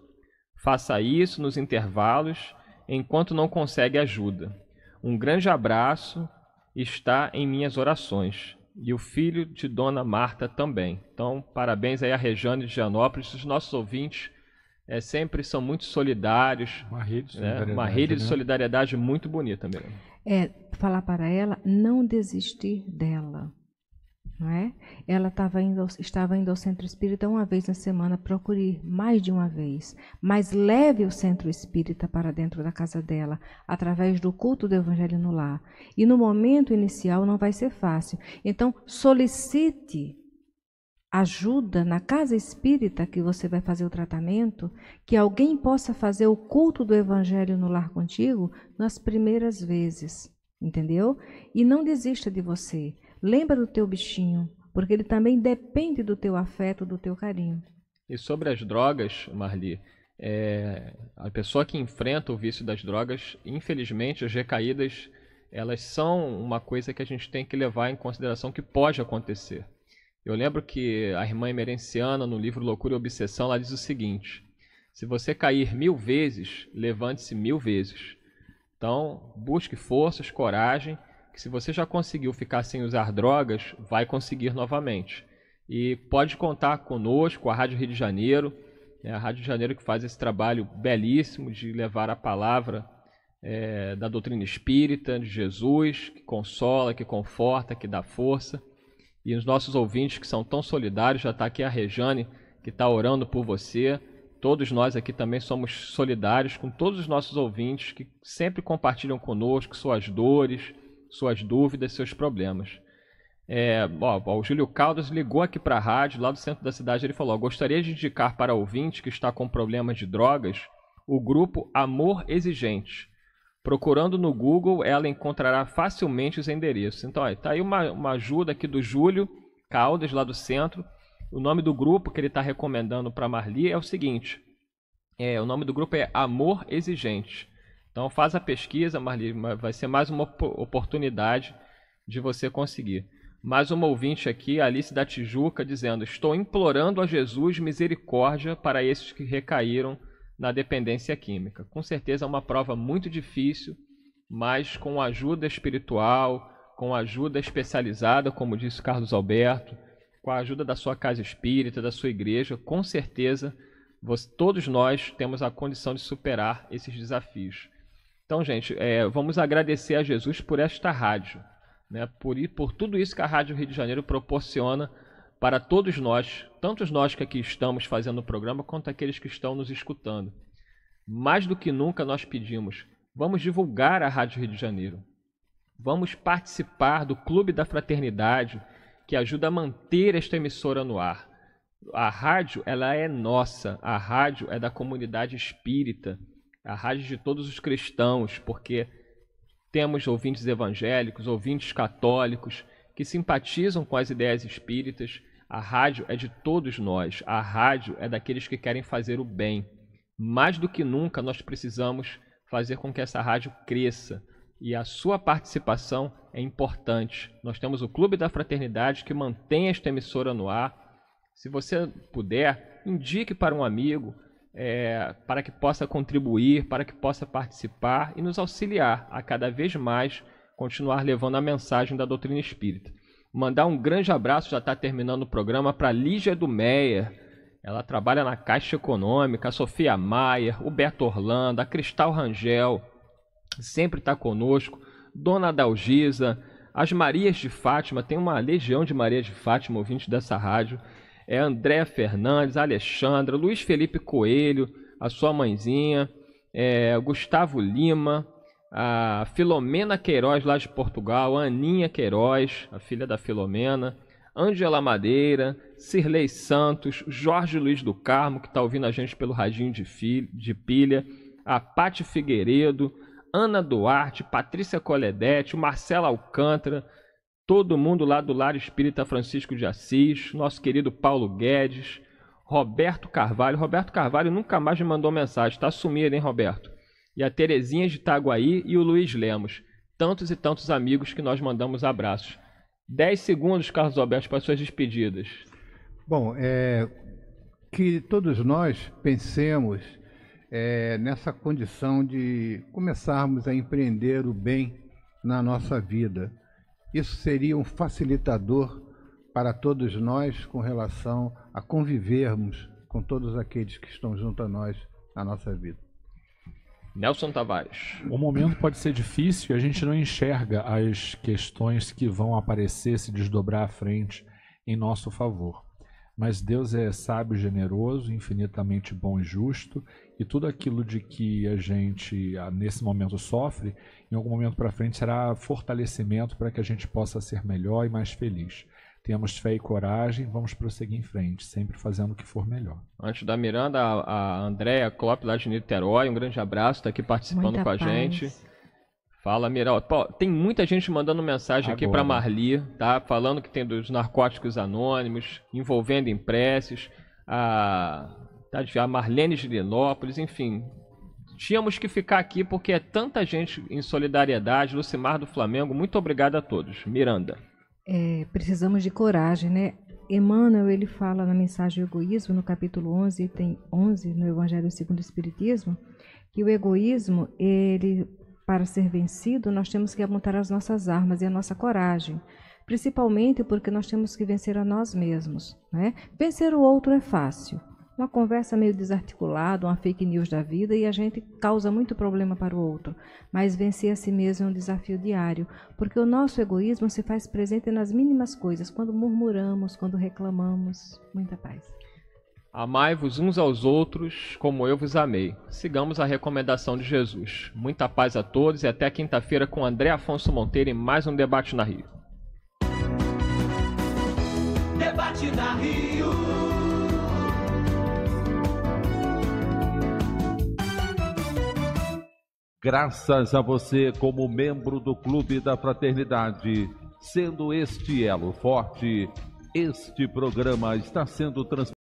Faça isso nos intervalos, enquanto não consegue ajuda. Um grande abraço está em minhas orações e o filho de Dona Marta também. Então, parabéns aí a Rejane de Janópolis, os nossos ouvintes é, sempre são muito solidários. Uma rede de solidariedade, né? Uma rede de né? solidariedade muito bonita mesmo. É, falar para ela, não desistir dela não é? Ela indo, estava indo ao centro espírita uma vez na semana, procure mais de uma vez, mas leve o centro espírita para dentro da casa dela, através do culto do Evangelho no lar. E no momento inicial não vai ser fácil. Então, solicite ajuda na casa espírita que você vai fazer o tratamento, que alguém possa fazer o culto do Evangelho no lar contigo nas primeiras vezes entendeu? E não desista de você. Lembra do teu bichinho, porque ele também depende do teu afeto, do teu carinho. E sobre as drogas, Marli, é, a pessoa que enfrenta o vício das drogas, infelizmente, as recaídas, elas são uma coisa que a gente tem que levar em consideração que pode acontecer. Eu lembro que a irmã emerenciana, no livro Loucura e Obsessão, ela diz o seguinte: se você cair mil vezes, levante-se mil vezes. Então, busque forças, coragem que se você já conseguiu ficar sem usar drogas, vai conseguir novamente. E pode contar conosco, a Rádio Rio de Janeiro, é a Rádio de Janeiro que faz esse trabalho belíssimo de levar a palavra é, da doutrina espírita, de Jesus, que consola, que conforta, que dá força. E os nossos ouvintes que são tão solidários, já está aqui a Rejane, que está orando por você. Todos nós aqui também somos solidários com todos os nossos ouvintes que sempre compartilham conosco suas dores, suas dúvidas, seus problemas. É, ó, ó, o Júlio Caldas ligou aqui para a rádio, lá do centro da cidade, ele falou: Gostaria de indicar para ouvinte que está com problemas de drogas o grupo Amor Exigente. Procurando no Google, ela encontrará facilmente os endereços. Então, ó, tá aí uma, uma ajuda aqui do Júlio Caldas, lá do centro. O nome do grupo que ele está recomendando para Marli é o seguinte: é, o nome do grupo é Amor Exigente. Então faz a pesquisa, Marli, vai ser mais uma oportunidade de você conseguir. Mais uma ouvinte aqui, Alice da Tijuca, dizendo: Estou implorando a Jesus misericórdia para esses que recaíram na dependência química. Com certeza é uma prova muito difícil, mas com ajuda espiritual, com ajuda especializada, como disse Carlos Alberto, com a ajuda da sua casa espírita, da sua igreja, com certeza você, todos nós temos a condição de superar esses desafios. Então, gente, é, vamos agradecer a Jesus por esta rádio, né? por, por tudo isso que a Rádio Rio de Janeiro proporciona para todos nós, tantos nós que aqui estamos fazendo o programa, quanto aqueles que estão nos escutando. Mais do que nunca nós pedimos, vamos divulgar a Rádio Rio de Janeiro. Vamos participar do Clube da Fraternidade, que ajuda a manter esta emissora no ar. A rádio, ela é nossa, a rádio é da comunidade espírita a rádio de todos os cristãos, porque temos ouvintes evangélicos, ouvintes católicos que simpatizam com as ideias espíritas. A rádio é de todos nós, a rádio é daqueles que querem fazer o bem. Mais do que nunca, nós precisamos fazer com que essa rádio cresça e a sua participação é importante. Nós temos o Clube da Fraternidade que mantém esta emissora no ar. Se você puder, indique para um amigo, é, para que possa contribuir, para que possa participar e nos auxiliar a cada vez mais continuar levando a mensagem da doutrina espírita. Mandar um grande abraço, já está terminando o programa, para Lígia do Meia. Ela trabalha na Caixa Econômica, a Sofia Maia, o Beto Orlando, a Cristal Rangel, sempre está conosco, Dona Dalgisa, as Marias de Fátima, tem uma legião de Marias de Fátima ouvintes dessa rádio é André Fernandes, Alexandra, Luiz Felipe Coelho, a sua mãezinha, é, Gustavo Lima, a Filomena Queiroz, lá de Portugal, a Aninha Queiroz, a filha da Filomena, Ângela Madeira, Cirlei Santos, Jorge Luiz do Carmo, que está ouvindo a gente pelo Radinho de, filha, de Pilha, a Pati Figueiredo, Ana Duarte, Patrícia Coledetti, Marcela Alcântara, todo mundo lá do Lar Espírita Francisco de Assis, nosso querido Paulo Guedes, Roberto Carvalho. Roberto Carvalho nunca mais me mandou mensagem, está sumido, hein, Roberto? E a Terezinha de Itaguaí e o Luiz Lemos. Tantos e tantos amigos que nós mandamos abraços. Dez segundos, Carlos Alberto, para suas despedidas. Bom, é, que todos nós pensemos é, nessa condição de começarmos a empreender o bem na nossa vida. Isso seria um facilitador para todos nós com relação a convivermos com todos aqueles que estão junto a nós na nossa vida. Nelson Tavares. O momento pode ser difícil e a gente não enxerga as questões que vão aparecer, se desdobrar à frente em nosso favor. Mas Deus é sábio, generoso, infinitamente bom e justo, e tudo aquilo de que a gente ah, nesse momento sofre, em algum momento para frente será fortalecimento para que a gente possa ser melhor e mais feliz. Temos fé e coragem, vamos prosseguir em frente, sempre fazendo o que for melhor. Antes da Miranda, a Andréa Klopp, lá de Niterói, um grande abraço, está aqui participando Muita com a paz. gente. Fala, Miral. Pô, tem muita gente mandando mensagem tá aqui para né? Marli, tá? Falando que tem dos narcóticos anônimos, envolvendo empresses, a, tá, a Marlene de Linópolis, enfim. Tínhamos que ficar aqui porque é tanta gente em solidariedade. Lucimar do Flamengo, muito obrigado a todos. Miranda. É, precisamos de coragem, né? Emmanuel, ele fala na mensagem do egoísmo, no capítulo 11, tem 11, no Evangelho segundo o Espiritismo, que o egoísmo, ele para ser vencido, nós temos que apontar as nossas armas e a nossa coragem, principalmente porque nós temos que vencer a nós mesmos. Né? Vencer o outro é fácil. Uma conversa meio desarticulada, uma fake news da vida, e a gente causa muito problema para o outro. Mas vencer a si mesmo é um desafio diário, porque o nosso egoísmo se faz presente nas mínimas coisas, quando murmuramos, quando reclamamos. Muita paz. Amai-vos uns aos outros como eu vos amei. Sigamos a recomendação de Jesus. Muita paz a todos e até quinta-feira com André Afonso Monteiro em mais um Debate na Rio. Debate na Rio. Graças a você, como membro do Clube da Fraternidade, sendo este elo forte, este programa está sendo transmitido.